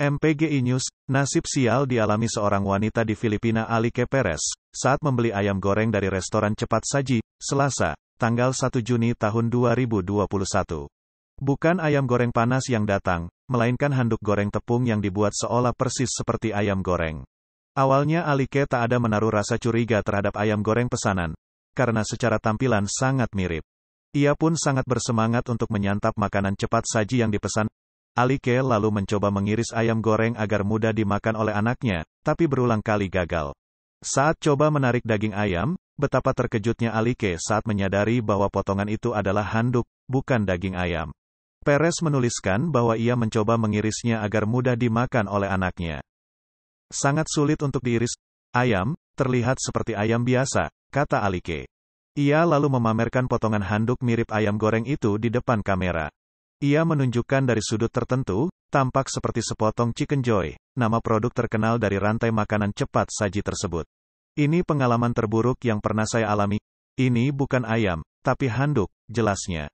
MPGI News, nasib sial dialami seorang wanita di Filipina Alike Perez, saat membeli ayam goreng dari restoran cepat saji, Selasa, tanggal 1 Juni tahun 2021. Bukan ayam goreng panas yang datang, melainkan handuk goreng tepung yang dibuat seolah persis seperti ayam goreng. Awalnya Alike tak ada menaruh rasa curiga terhadap ayam goreng pesanan, karena secara tampilan sangat mirip. Ia pun sangat bersemangat untuk menyantap makanan cepat saji yang dipesan, Alike lalu mencoba mengiris ayam goreng agar mudah dimakan oleh anaknya, tapi berulang kali gagal. Saat coba menarik daging ayam, betapa terkejutnya Alike saat menyadari bahwa potongan itu adalah handuk, bukan daging ayam. Peres menuliskan bahwa ia mencoba mengirisnya agar mudah dimakan oleh anaknya. Sangat sulit untuk diiris. Ayam, terlihat seperti ayam biasa, kata Alike. Ia lalu memamerkan potongan handuk mirip ayam goreng itu di depan kamera. Ia menunjukkan dari sudut tertentu, tampak seperti sepotong chicken joy, nama produk terkenal dari rantai makanan cepat saji tersebut. Ini pengalaman terburuk yang pernah saya alami. Ini bukan ayam, tapi handuk, jelasnya.